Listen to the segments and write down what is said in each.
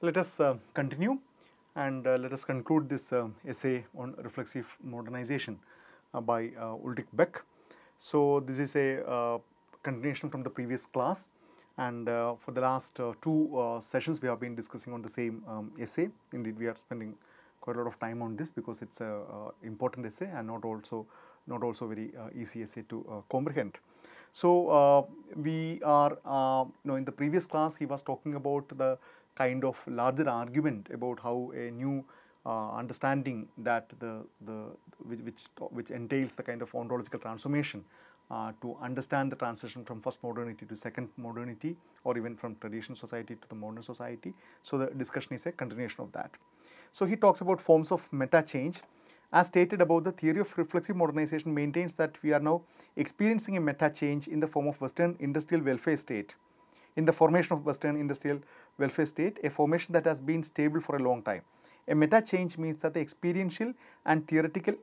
Let us uh, continue and uh, let us conclude this uh, essay on reflexive modernization uh, by uh, Ulrich Beck. So this is a uh, continuation from the previous class and for the last two sessions we have been discussing on the same um, essay. Indeed we are spending quite a lot of time on this because it's an important essay and not also not also very easy essay to comprehend. So uh, we are, uh, you know, in the previous class he was talking about the kind of larger argument about how a new uh, understanding that the, the which, which, which, entails the kind of ontological transformation uh, to understand the transition from first modernity to second modernity or even from traditional society to the modern society. So, the discussion is a continuation of that. So, he talks about forms of meta change. As stated above, the theory of reflexive modernization maintains that we are now experiencing a meta change in the form of Western industrial welfare state in the formation of Western industrial welfare state, a formation that has been stable for a long time. A meta change means that the experiential and theoretical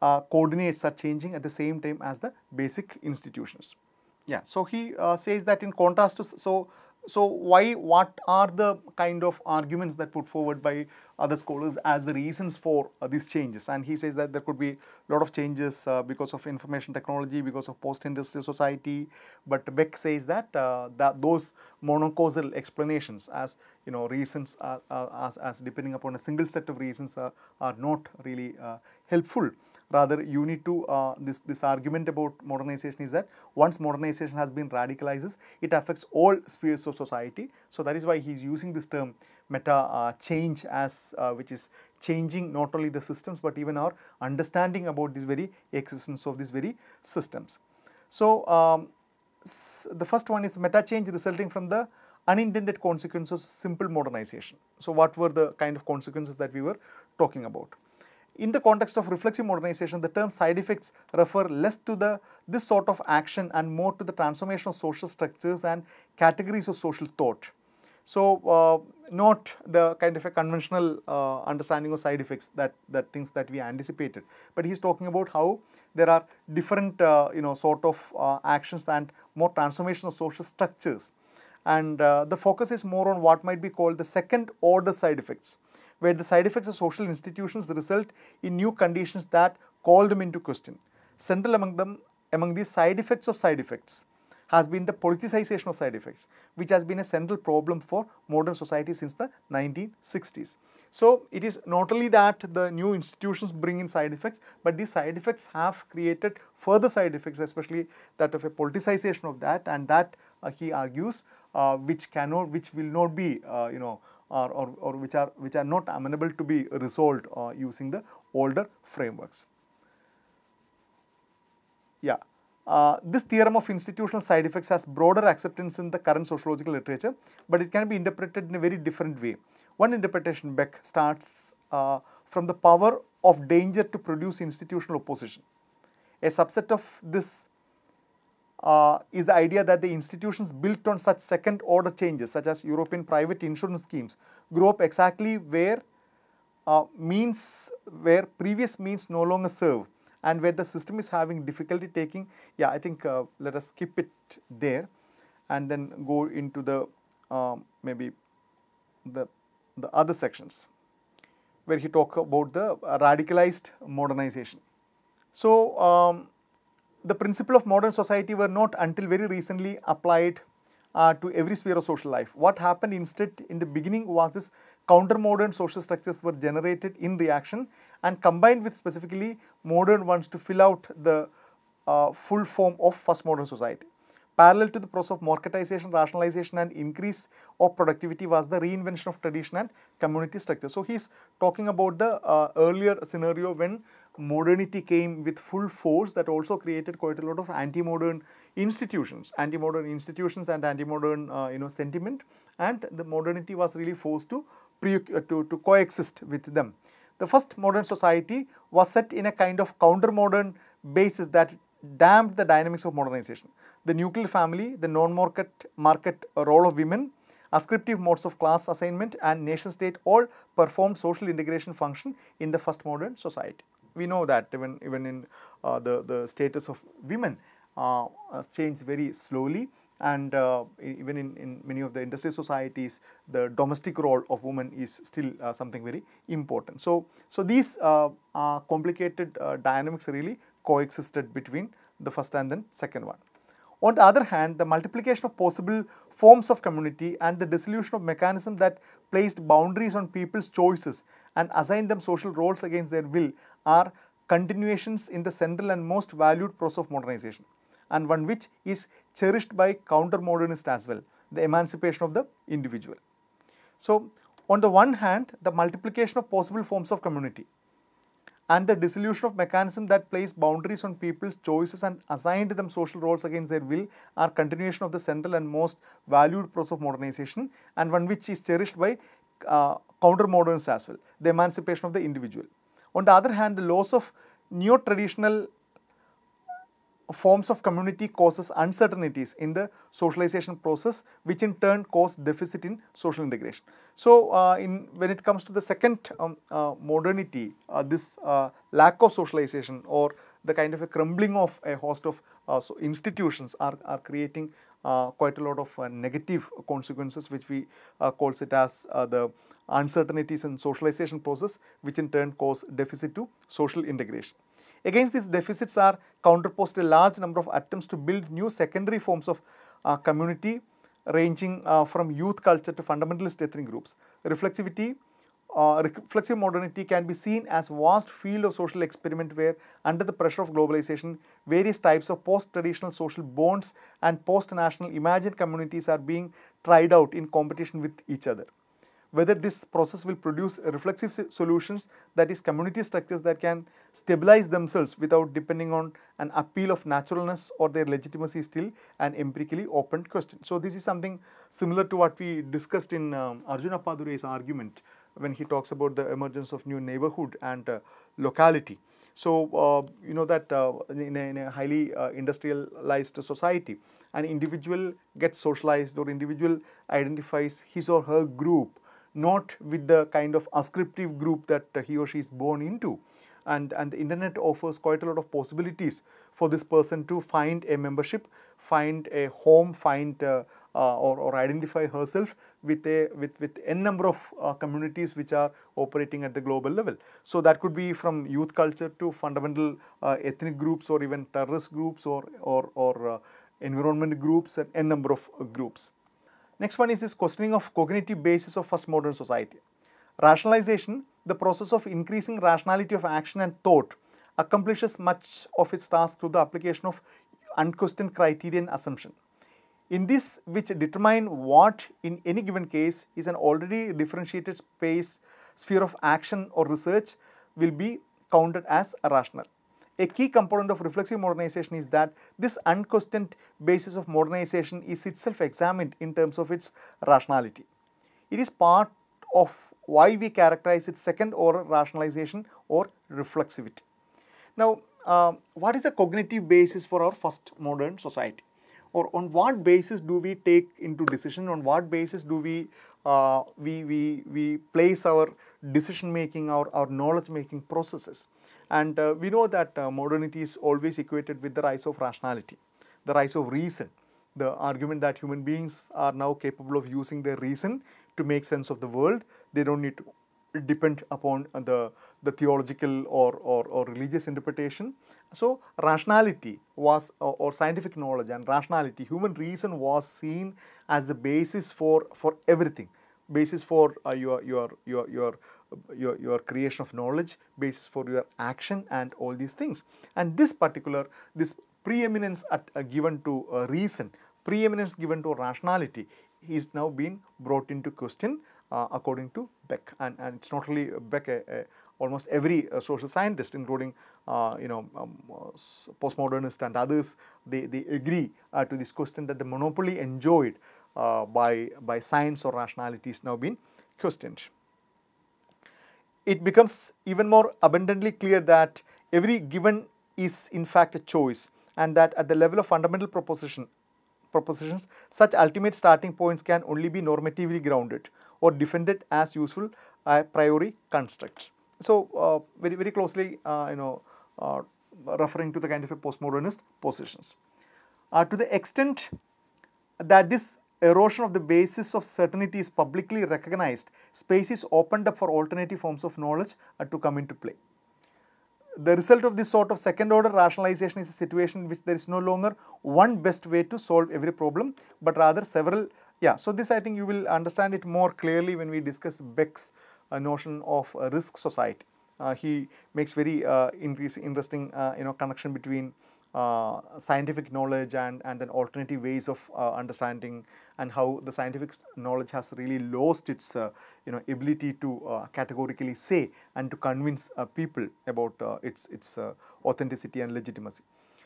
uh, coordinates are changing at the same time as the basic institutions. Yeah, so he uh, says that in contrast to, so, so why, what are the kind of arguments that put forward by other scholars as the reasons for uh, these changes? And he says that there could be a lot of changes uh, because of information technology, because of post-industrial society. But Beck says that, uh, that those monocausal explanations as, you know, reasons uh, uh, as, as depending upon a single set of reasons are not really helpful rather you need to, uh, this, this argument about modernization is that once modernization has been radicalizes, it affects all spheres of society. So that is why he is using this term meta uh, change as, uh, which is changing not only the systems but even our understanding about this very existence of these very systems. So um, the first one is meta change resulting from the unintended consequences of simple modernization. So what were the kind of consequences that we were talking about? In the context of reflexive modernization, the term side effects refer less to the this sort of action and more to the transformation of social structures and categories of social thought. So, uh, not the kind of a conventional uh, understanding of side effects that, that things that we anticipated, but he's talking about how there are different, uh, you know, sort of uh, actions and more transformation of social structures. And uh, the focus is more on what might be called the second order side effects where the side effects of social institutions result in new conditions that call them into question. Central among them, among these side effects of side effects, has been the politicization of side effects, which has been a central problem for modern society since the 1960s. So it is not only that the new institutions bring in side effects, but these side effects have created further side effects, especially that of a politicization of that, and that uh, he argues, uh, which cannot, which will not be, uh, you know, or, or, or which, are, which are not amenable to be resolved uh, using the older frameworks. Yeah. Uh, this theorem of institutional side effects has broader acceptance in the current sociological literature, but it can be interpreted in a very different way. One interpretation, Beck, starts uh, from the power of danger to produce institutional opposition. A subset of this uh, is the idea that the institutions built on such second order changes such as European private insurance schemes grow up exactly where uh, means where previous means no longer serve and where the system is having difficulty taking yeah I think uh, let us skip it there and then go into the um, maybe the the other sections where he talk about the radicalized modernization so um, the principle of modern society were not until very recently applied uh, to every sphere of social life. What happened instead in the beginning was this counter-modern social structures were generated in reaction and combined with specifically modern ones to fill out the uh, full form of first modern society. Parallel to the process of marketization, rationalization and increase of productivity was the reinvention of tradition and community structure. So, he is talking about the uh, earlier scenario when modernity came with full force that also created quite a lot of anti-modern institutions, anti-modern institutions and anti-modern uh, you know sentiment and the modernity was really forced to, pre uh, to, to coexist with them. The first modern society was set in a kind of counter-modern basis that damped the dynamics of modernization. The nuclear family, the non-market market role of women, ascriptive modes of class assignment and nation state all performed social integration function in the first modern society we know that even even in uh, the the status of women uh, change very slowly and uh, even in, in many of the industrial societies the domestic role of women is still uh, something very important. So, so these uh, complicated uh, dynamics really coexisted between the first and then second one. On the other hand, the multiplication of possible forms of community and the dissolution of mechanism that placed boundaries on people's choices and assigned them social roles against their will are continuations in the central and most valued process of modernization and one which is cherished by counter-modernists as well, the emancipation of the individual. So, on the one hand, the multiplication of possible forms of community and the dissolution of mechanism that place boundaries on people's choices and assigned them social roles against their will are continuation of the central and most valued process of modernization and one which is cherished by uh, counter moderns as well, the emancipation of the individual. On the other hand, the loss of neo-traditional forms of community causes uncertainties in the socialization process, which in turn cause deficit in social integration. So, uh, in when it comes to the second um, uh, modernity, uh, this uh, lack of socialization or the kind of a crumbling of a host of uh, so institutions are, are creating uh, quite a lot of negative consequences, which we calls it as the uncertainties in socialization process, which in turn cause deficit to social integration. Against these deficits are counterposed a large number of attempts to build new secondary forms of uh, community ranging uh, from youth culture to fundamentalist ethnic groups. Reflexivity, uh, reflexive modernity can be seen as vast field of social experiment where under the pressure of globalization various types of post-traditional social bonds and post-national imagined communities are being tried out in competition with each other whether this process will produce reflexive solutions, that is community structures that can stabilize themselves without depending on an appeal of naturalness or their legitimacy still an empirically open question. So this is something similar to what we discussed in um, Arjuna argument when he talks about the emergence of new neighborhood and uh, locality. So, uh, you know that uh, in, a, in, a, highly uh, industrialized society, an individual gets socialized or individual identifies his or her group not with the kind of ascriptive group that he or she is born into. And, and the internet offers quite a lot of possibilities for this person to find a membership, find a home, find uh, uh, or, or identify herself with a with, with n number of uh, communities which are operating at the global level. So that could be from youth culture to fundamental uh, ethnic groups or even terrorist groups or, or, or uh, environment groups and n number of uh, groups. Next one is this questioning of cognitive basis of first modern society. Rationalization, the process of increasing rationality of action and thought, accomplishes much of its task through the application of unquestioned criterion assumption. In this, which determine what in any given case is an already differentiated space, sphere of action or research will be counted as rational a key component of reflexive modernization is that this unquestioned basis of modernization is itself examined in terms of its rationality. It is part of why we characterize it second order rationalization or reflexivity. Now, uh, what is the cognitive basis for our first modern society? Or on what basis do we take into decision? On what basis do we uh, we, we, we place our decision making or our knowledge making processes. And uh, we know that uh, modernity is always equated with the rise of rationality, the rise of reason, the argument that human beings are now capable of using their reason to make sense of the world. They don't need to depend upon the, the theological or, or, or religious interpretation. So rationality was or, or scientific knowledge and rationality, human reason was seen as the basis for, for everything basis for uh, your, your, your, your, your, your creation of knowledge, basis for your action and all these things. And this particular, this preeminence at, uh, given to uh, reason, preeminence given to rationality is now being brought into question uh, according to Beck. And, and it's not only really Beck, uh, uh, almost every uh, social scientist including you know um, postmodernist and others, they, they agree to this question that the monopoly enjoyed uh, by, by science or rationality is now being questioned. It becomes even more abundantly clear that every given is in fact a choice and that at the level of fundamental proposition propositions, such ultimate starting points can only be normatively grounded or defended as useful a uh, priori constructs. So, uh, very, very closely, uh, you know, uh, referring to the kind of a postmodernist positions. Uh, to the extent that this erosion of the basis of certainty is publicly recognized, space is opened up for alternative forms of knowledge uh, to come into play. The result of this sort of second order rationalization is a situation in which there is no longer one best way to solve every problem, but rather several. Yeah, so this I think you will understand it more clearly when we discuss Beck's uh, notion of uh, risk society. Uh, he makes very uh, interesting, uh, you know, connection between uh, scientific knowledge and, and then alternative ways of uh, understanding and how the scientific knowledge has really lost its uh, you know ability to uh, categorically say and to convince uh, people about uh, its its authenticity and legitimacy.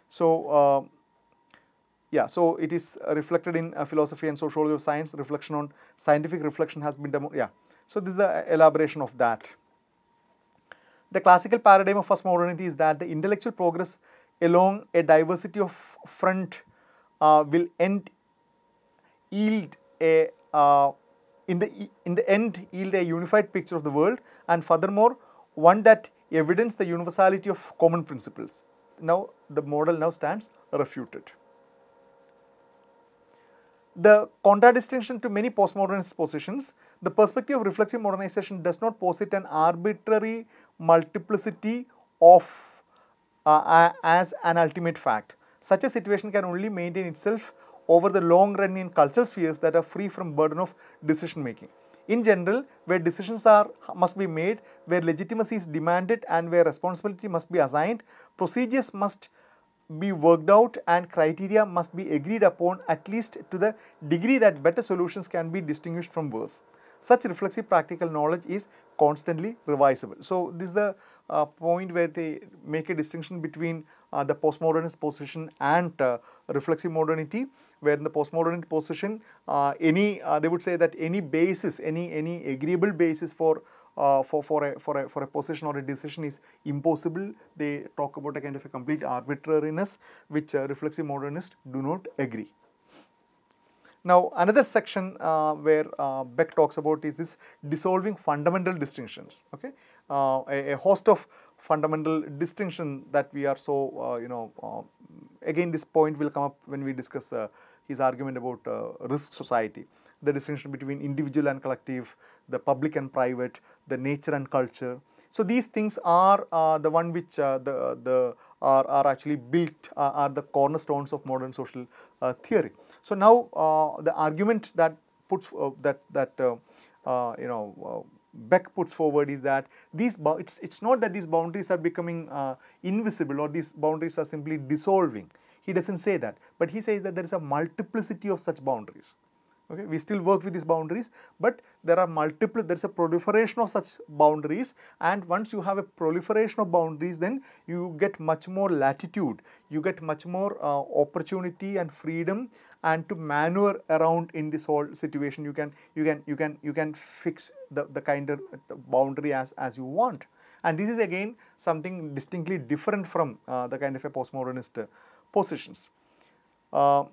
So yeah, so it is reflected in philosophy and sociology of science. Reflection on scientific reflection has been demo yeah. So this is the elaboration of that. The classical paradigm of first modernity is that the intellectual progress along a diversity of front uh, will end yield a uh, in the in the end yield a unified picture of the world and furthermore one that evidence the universality of common principles now the model now stands refuted the contradistinction to many postmodernist positions, the perspective of reflexive modernization does not posit an arbitrary multiplicity of uh, uh, as an ultimate fact. Such a situation can only maintain itself over the long run in cultural spheres that are free from burden of decision making. In general, where decisions are must be made, where legitimacy is demanded and where responsibility must be assigned, procedures must be worked out and criteria must be agreed upon at least to the degree that better solutions can be distinguished from worse. Such reflexive practical knowledge is constantly revisable. So this is the uh, point where they make a distinction between uh, the postmodernist position and uh, reflexive modernity, where in the postmodernist position, uh, any uh, they would say that any basis, any any agreeable basis for uh, for, for, a, for, a, for a position or a decision is impossible. They talk about a kind of a complete arbitrariness which uh, reflexive modernists do not agree. Now, another section uh, where uh, Beck talks about is this dissolving fundamental distinctions, okay? Uh, a, a, host of fundamental distinction that we are so, uh, you know, uh, again this point will come up when we discuss uh, his argument about risk society. The distinction between individual and collective, the public and private, the nature and culture, so these things are uh, the one which uh, the, the are, are actually built, uh, are the cornerstones of modern social uh, theory. So now uh, the argument that puts, uh, that, that you know, Beck puts forward is that these it's it's not that these boundaries are becoming uh, invisible or these boundaries are simply dissolving. He doesn't say that, but he says that there is a multiplicity of such boundaries. Okay, we still work with these boundaries, but there are multiple, there's a proliferation of such boundaries. And once you have a proliferation of boundaries, then you get much more latitude, you get much more uh, opportunity and freedom and to maneuver around in this whole situation. You can, you can, you can, you can fix the, the kind of boundary as, as you want. And this is again something distinctly different from uh, the kind of a postmodernist uh, positions. Uh,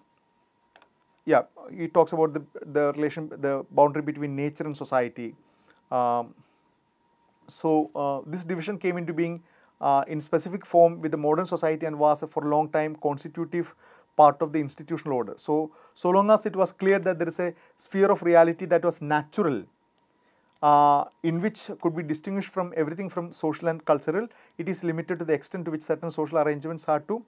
yeah, he talks about the, the relation, the boundary between nature and society. Um, so uh, this division came into being uh, in specific form with the modern society and was for a long time constitutive part of the institutional order. So, so long as it was clear that there is a sphere of reality that was natural, uh, in which could be distinguished from everything from social and cultural, it is limited to the extent to which certain social arrangements are to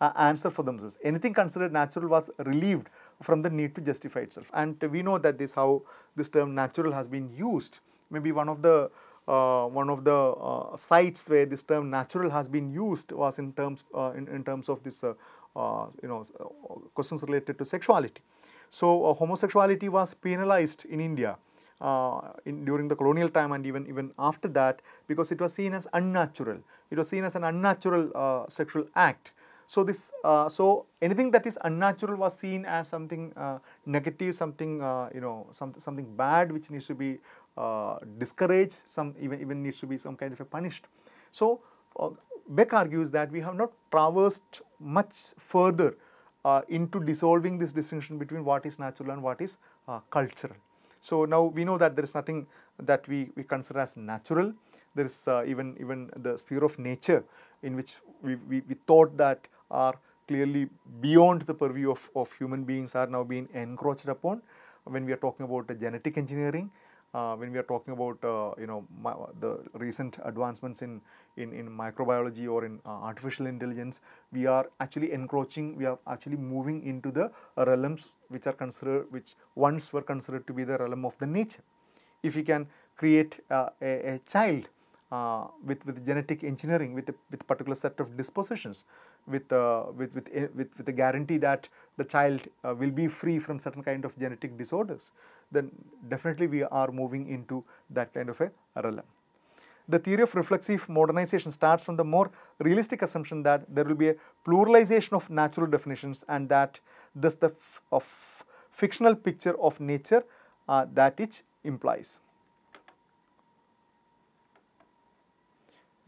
uh, answer for themselves. Anything considered natural was relieved from the need to justify itself. And we know that this how this term natural has been used. Maybe one of the uh, one of the uh, sites where this term natural has been used was in terms uh, in, in terms of this uh, uh, you know questions related to sexuality. So homosexuality was penalized in India. Uh, in, during the colonial time and even, even after that because it was seen as unnatural. It was seen as an unnatural uh, sexual act. So this, uh, so anything that is unnatural was seen as something uh, negative, something uh, you know, some, something bad which needs to be uh, discouraged, some even even needs to be some kind of a punished. So uh, Beck argues that we have not traversed much further uh, into dissolving this distinction between what is natural and what is cultural. So now we know that there is nothing that we, we consider as natural. There is uh, even even the sphere of nature in which we, we, we thought that are clearly beyond the purview of, of human beings are now being encroached upon when we are talking about genetic engineering, uh, when we are talking about uh, you know my, the recent advancements in, in, in microbiology or in uh, artificial intelligence, we are actually encroaching, we are actually moving into the realms which are considered, which once were considered to be the realm of the nature. If you can create uh, a, a child uh, with with genetic engineering, with a, with a particular set of dispositions, with uh, with with a, eh, with with guarantee that the child uh, will be free from certain kind of genetic disorders, then definitely we are moving into that kind of a realm. The theory of reflexive modernization starts from the more realistic assumption that there will be a pluralization of natural definitions and that thus the of fictional picture of nature uh, that it implies.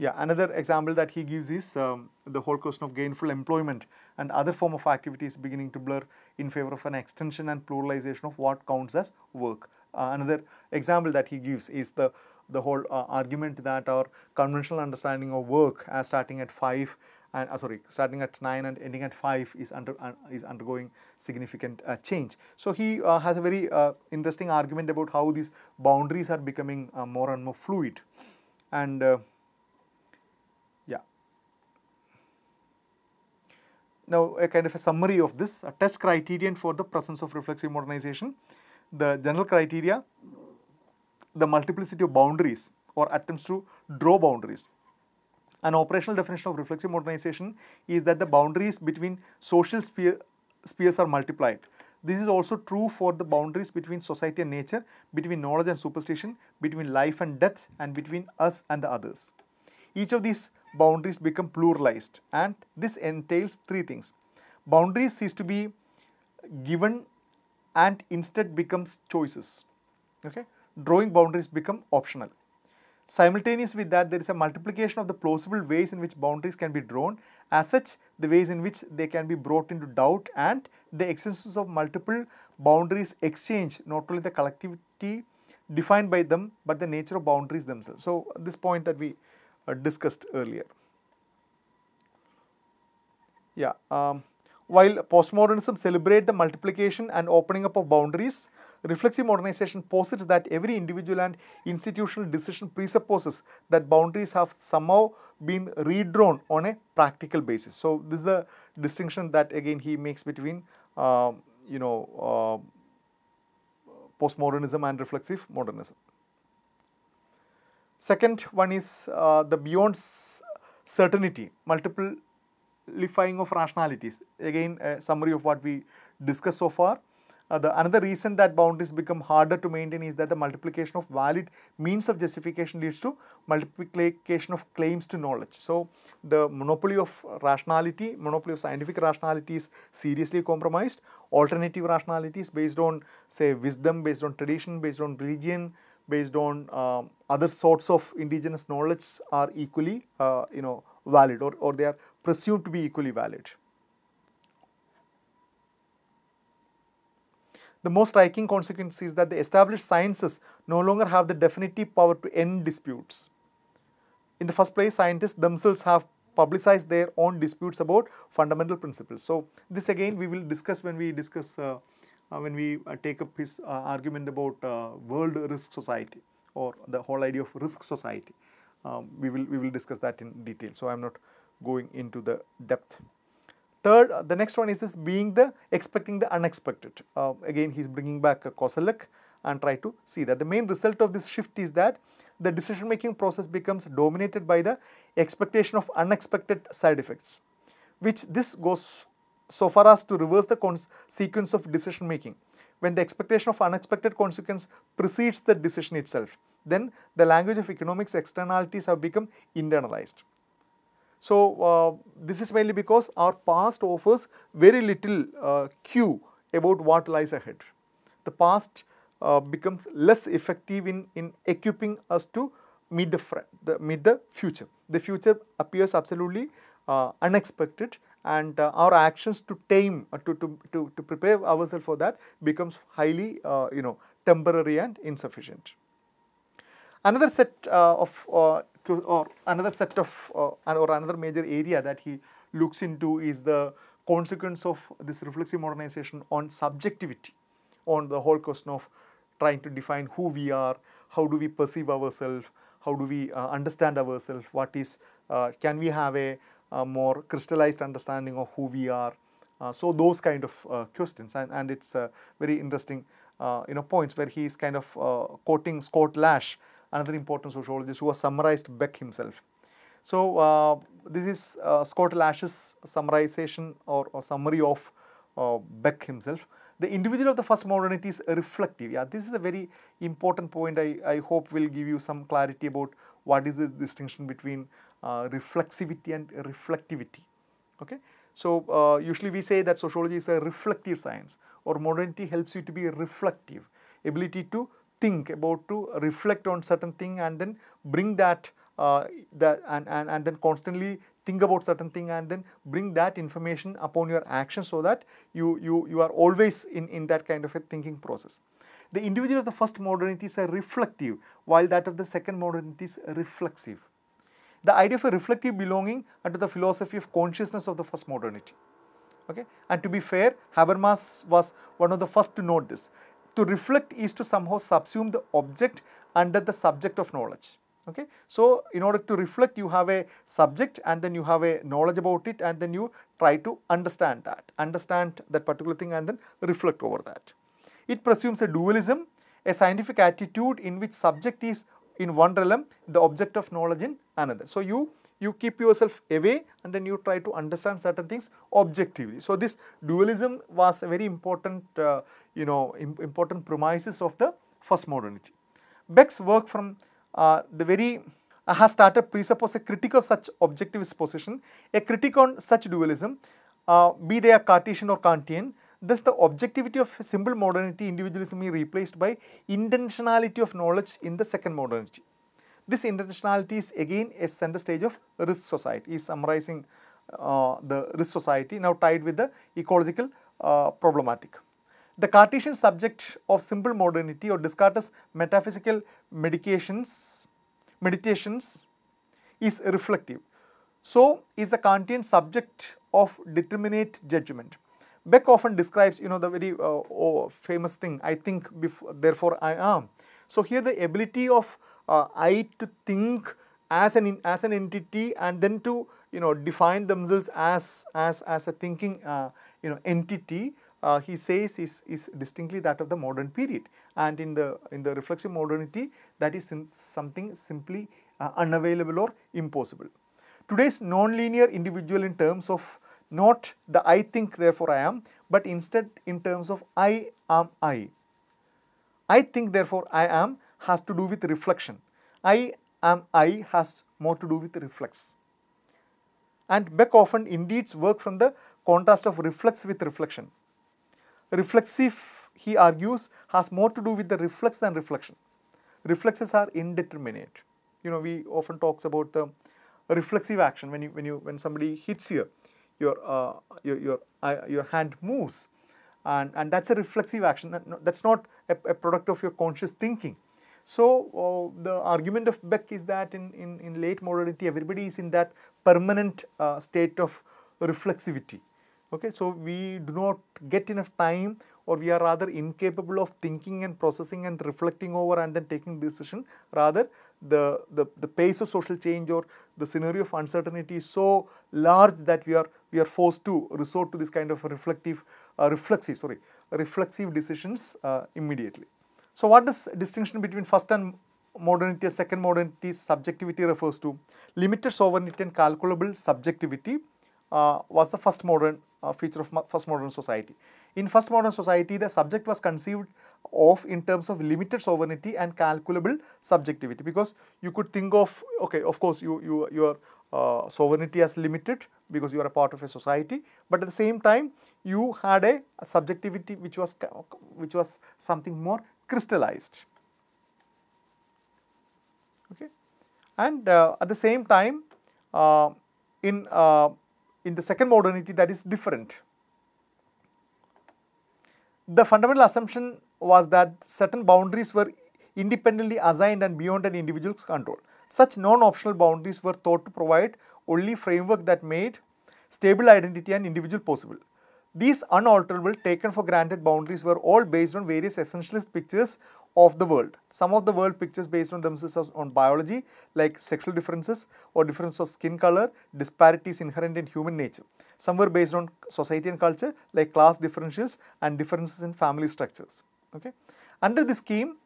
Yeah, another example that he gives is um, the whole question of gainful employment and other form of activities beginning to blur in favor of an extension and pluralization of what counts as work. Uh, another example that he gives is the, the whole uh, argument that our conventional understanding of work as starting at 5 and uh, sorry starting at 9 and ending at 5 is under uh, is undergoing significant uh, change. So he uh, has a very interesting argument about how these boundaries are becoming more and more fluid and Now, a kind of a summary of this, a test criterion for the presence of reflexive modernization, the general criteria, the multiplicity of boundaries or attempts to draw boundaries. An operational definition of reflexive modernization is that the boundaries between social sphere, spheres are multiplied. This is also true for the boundaries between society and nature, between knowledge and superstition, between life and death, and between us and the others. Each of these boundaries become pluralized and this entails three things. Boundaries cease to be given and instead becomes choices. Okay? Drawing boundaries become optional. Simultaneous with that, there is a multiplication of the plausible ways in which boundaries can be drawn, as such the ways in which they can be brought into doubt and the existence of multiple boundaries exchange not only the collectivity defined by them but the nature of boundaries themselves. So, this point that we uh, discussed earlier. Yeah, um, while postmodernism celebrates the multiplication and opening up of boundaries, reflexive modernization posits that every individual and institutional decision presupposes that boundaries have somehow been redrawn on a practical basis. So, this is the distinction that again he makes between, um, you know, uh, postmodernism and reflexive modernism. Second one is uh, the beyond certainty, multiplifying of rationalities. Again, a summary of what we discussed so far. Uh, the another reason that boundaries become harder to maintain is that the multiplication of valid means of justification leads to multiplication of claims to knowledge. So, the monopoly of rationality, monopoly of scientific rationality is seriously compromised. Alternative rationalities based on say wisdom, based on tradition, based on religion, based on um, other sorts of indigenous knowledge are equally, uh, you know, valid or, or they are presumed to be equally valid. The most striking consequence is that the established sciences no longer have the definitive power to end disputes. In the first place, scientists themselves have publicized their own disputes about fundamental principles. So, this again we will discuss when we discuss uh, uh, when we uh, take up his uh, argument about world risk society or the whole idea of risk society. Um, we will we will discuss that in detail. So I'm not going into the depth. Third, the next one is this being the expecting the unexpected. Uh, again, he's bringing back uh, and try to see that the main result of this shift is that the decision making process becomes dominated by the expectation of unexpected side effects, which this goes so far as to reverse the sequence of decision making. When the expectation of unexpected consequence precedes the decision itself, then the language of economics externalities have become internalized. So, uh, this is mainly because our past offers very little uh, cue about what lies ahead. The past uh, becomes less effective in, in equipping us to meet the, the meet the future. The future appears absolutely uh, unexpected and uh, our actions to tame, uh, to, to, to, to prepare ourselves for that becomes highly, uh, you know, temporary and insufficient. Another set uh, of, uh, or another set of, or another major area that he looks into is the consequence of this reflexive modernization on subjectivity, on the whole question of trying to define who we are, how do we perceive ourselves, how do we uh, understand ourselves, what is, uh, can we have a a more crystallized understanding of who we are. Uh, so those kind of uh, questions and, and it's uh, very interesting you know points where he is kind of quoting Scott Lash, another important sociologist who has summarized Beck himself. So uh, this is uh, Scott Lash's summarization or, or summary of uh, Beck himself. The individual of the first modernity is reflective. Yeah, this is a very important point. I, I hope will give you some clarity about what is the distinction between uh, reflexivity and reflectivity. Okay. So uh, usually we say that sociology is a reflective science or modernity helps you to be reflective, ability to think about to reflect on certain thing and then bring that uh, that and, and, and then constantly think about certain thing and then bring that information upon your action so that you, you, you are always in, in that kind of a thinking process. The individual of the first modernity is a reflective while that of the second modernity is reflexive the idea of a reflective belonging under the philosophy of consciousness of the first modernity. Okay? And to be fair, Habermas was one of the first to note this. To reflect is to somehow subsume the object under the subject of knowledge. Okay? So, in order to reflect, you have a subject and then you have a knowledge about it and then you try to understand that, understand that particular thing and then reflect over that. It presumes a dualism, a scientific attitude in which subject is in one realm, the object of knowledge in another. So, you, you keep yourself away and then you try to understand certain things objectively. So, this dualism was a very important, uh, you know, important premises of the first modernity. Beck's work from uh, the very uh, has started presuppose a critique of such objectivist position, a critique on such dualism, uh, be they a Cartesian or Kantian, Thus, the objectivity of simple modernity individualism is replaced by intentionality of knowledge in the second modernity. This intentionality is again a center stage of risk society, is summarizing uh, the risk society now tied with the ecological uh, problematic. The Cartesian subject of simple modernity or Descartes' metaphysical medications, meditations is reflective. So is the Kantian subject of determinate judgment. Beck often describes, you know, the very uh, oh, famous thing, I think, before, therefore I am. So here the ability of uh, I to think as an as an entity and then to you know define themselves as as as a thinking uh, you know entity. Uh, he says is is distinctly that of the modern period, and in the in the reflexive modernity, that is sim something simply uh, unavailable or impossible. Today's nonlinear individual in terms of not the I think therefore I am, but instead in terms of I am I. I think therefore I am has to do with reflection. I am I has more to do with reflex. And Beck often indeed works from the contrast of reflex with reflection. Reflexive, he argues, has more to do with the reflex than reflection. Reflexes are indeterminate. You know, we often talks about the reflexive action when you when you when somebody hits here your, uh, your, your, uh, your hand moves. And, and that's a reflexive action, that, that's not a, a product of your conscious thinking. So uh, the argument of Beck is that in, in, in late modernity, everybody is in that permanent uh, state of reflexivity. Okay, so we do not get enough time or we are rather incapable of thinking and processing and reflecting over and then taking decision. Rather, the, the, the pace of social change or the scenario of uncertainty is so large that we are, we are forced to resort to this kind of reflective, uh, reflexive, sorry, reflexive decisions uh, immediately. So, what does distinction between first and modernity and second modernity subjectivity refers to? Limited sovereignty and calculable subjectivity uh, was the first modern uh, feature of first modern society. In first modern society, the subject was conceived of in terms of limited sovereignty and calculable subjectivity because you could think of, okay, of course, you, you, your uh, sovereignty as limited because you are a part of a society, but at the same time, you had a, a subjectivity which was, which was something more crystallized. Okay. And uh, at the same time, uh, in, uh, in the second modernity, that is different the fundamental assumption was that certain boundaries were independently assigned and beyond an individual's control. Such non-optional boundaries were thought to provide only framework that made stable identity and individual possible. These unalterable, taken for granted boundaries were all based on various essentialist pictures of the world. Some of the world pictures based on themselves on biology, like sexual differences or difference of skin color, disparities inherent in human nature. Some were based on society and culture, like class differentials and differences in family structures. Okay? Under this scheme,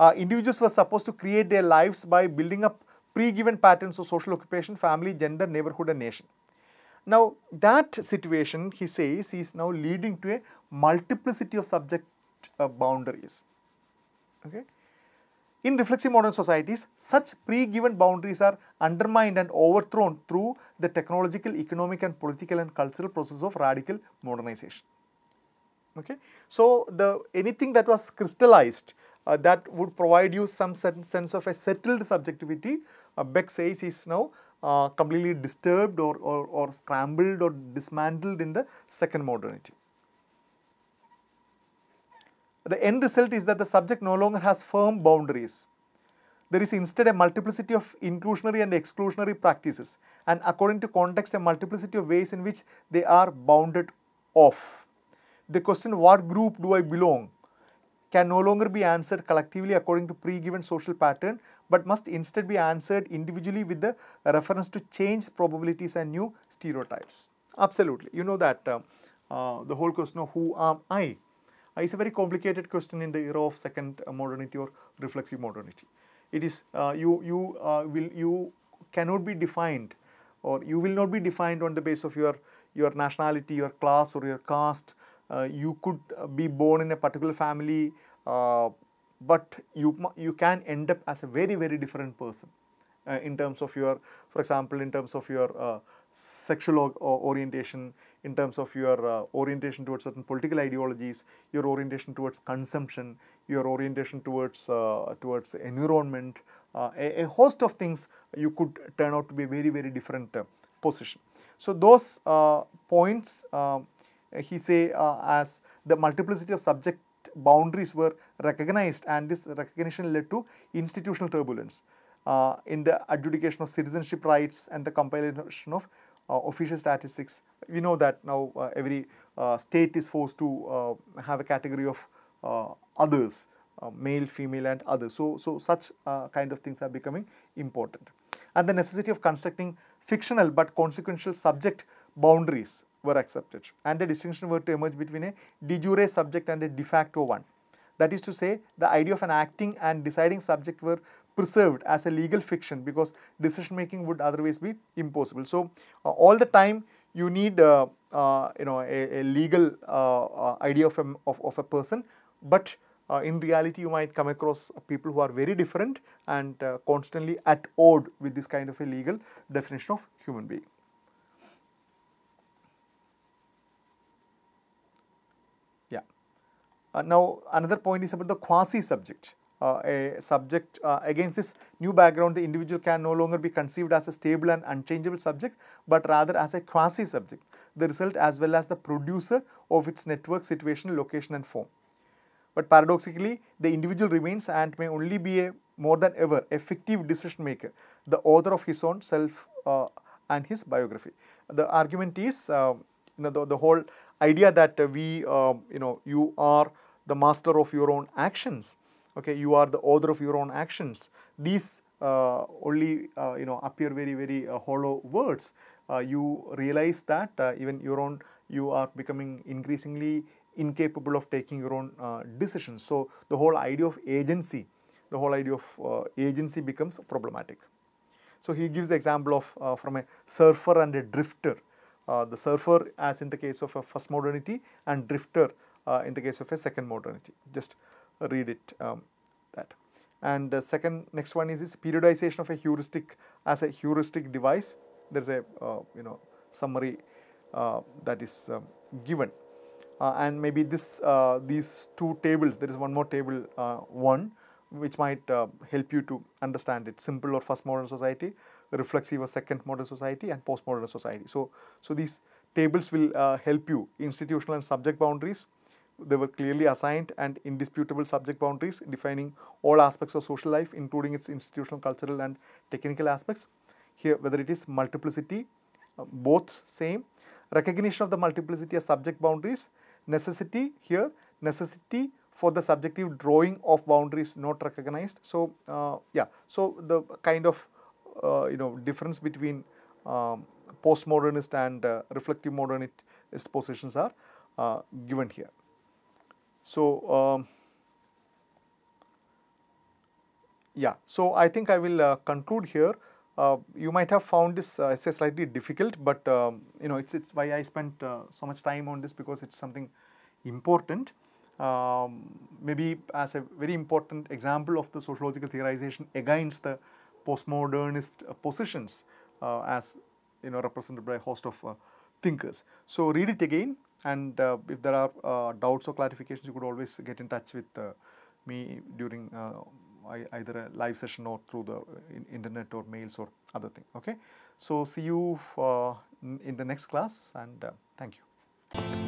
uh, individuals were supposed to create their lives by building up pre-given patterns of social occupation, family, gender, neighborhood and nation. Now, that situation, he says, is now leading to a multiplicity of subject uh, boundaries. Okay? In reflexive modern societies, such pre-given boundaries are undermined and overthrown through the technological, economic and political and cultural process of radical modernization. Okay? So, the anything that was crystallized uh, that would provide you some sense of a settled subjectivity, uh, Beck says is now uh, completely disturbed or, or, or scrambled or dismantled in the second modernity. The end result is that the subject no longer has firm boundaries. There is instead a multiplicity of inclusionary and exclusionary practices and according to context a multiplicity of ways in which they are bounded off. The question what group do I belong can no longer be answered collectively according to pre-given social pattern but must instead be answered individually with the reference to changed probabilities and new stereotypes. Absolutely. You know that uh, uh the whole question of who am I uh, is a very complicated question in the era of second modernity or reflexive modernity. It is uh, you you uh, will you cannot be defined or you will not be defined on the basis of your your nationality, your class or your caste uh, you could uh, be born in a particular family, uh, but you, you can end up as a very, very different person in terms of your, for example, in terms of your sexual orientation, in terms of your uh, orientation towards certain political ideologies, your orientation towards consumption, your orientation towards uh, towards environment, uh, a, a, host of things you could turn out to be very very different position. So those points um, uh, he say uh, as the multiplicity of subject boundaries were recognized and this recognition led to institutional turbulence uh, in the adjudication of citizenship rights and the compilation of uh, official statistics. We know that now uh, every uh, state is forced to have a category of others, male, female and others. So, so such kind of things are becoming important. And the necessity of constructing fictional but consequential subject boundaries were accepted and the distinction were to emerge between a de jure subject and a de facto one. That is to say, the idea of an acting and deciding subject were preserved as a legal fiction because decision making would otherwise be impossible. So, uh, all the time you need uh, uh, you know a, a legal uh, uh, idea of a, of, of a person, but uh, in reality you might come across people who are very different and constantly at odds with this kind of a legal definition of human being. Uh, now, another point is about the quasi-subject. Uh, a subject uh, against this new background the individual can no longer be conceived as a stable and unchangeable subject but rather as a quasi subject the result as well as the producer of its network situation location and form but paradoxically the individual remains and may only be a more than ever a fictive decision maker the author of his own self uh, and his biography the argument is uh, you know the, the whole idea that we uh, you know you are the master of your own actions. Okay, you are the author of your own actions. These uh, only uh, you know appear very very uh, hollow words. Uh, you realize that uh, even your own you are becoming increasingly incapable of taking your own uh, decisions. So the whole idea of agency, the whole idea of agency becomes problematic. So he gives the example of from a surfer and a drifter. the surfer, as in the case of a first modernity, and drifter uh, in the case of a second modernity. Just read it um, that. And the uh, second next one is this periodization of a heuristic as a heuristic device. There's a uh, you know summary uh, that is um, given. Uh, and maybe this uh, these two tables, there is one more table one which might help you to understand it. Simple or first modern society, reflexive or second modern society and postmodern society. So, so these tables will uh, help you institutional and subject boundaries they were clearly assigned and indisputable subject boundaries defining all aspects of social life, including its institutional, cultural, and technical aspects. Here, whether it is multiplicity, uh, both same, recognition of the multiplicity as subject boundaries, necessity here, necessity for the subjective drawing of boundaries not recognized. So, uh, yeah, so the kind of, uh, you know, difference between um, postmodernist and uh, reflective modernist uh, positions are uh, given here. So, um, yeah, so I think I will uh, conclude here. Uh, you might have found this uh, essay slightly difficult, but um, you know it's it's why I spent uh, so much time on this because it's something important. Um, maybe as a very important example of the sociological theorization against the postmodernist uh, positions uh, as you know represented by a host of thinkers. So read it again and uh, if there are uh, doubts or clarifications, you could always get in touch with uh, me during either a live session or through the internet or mails or other thing. Okay. So see you in the next class and thank you.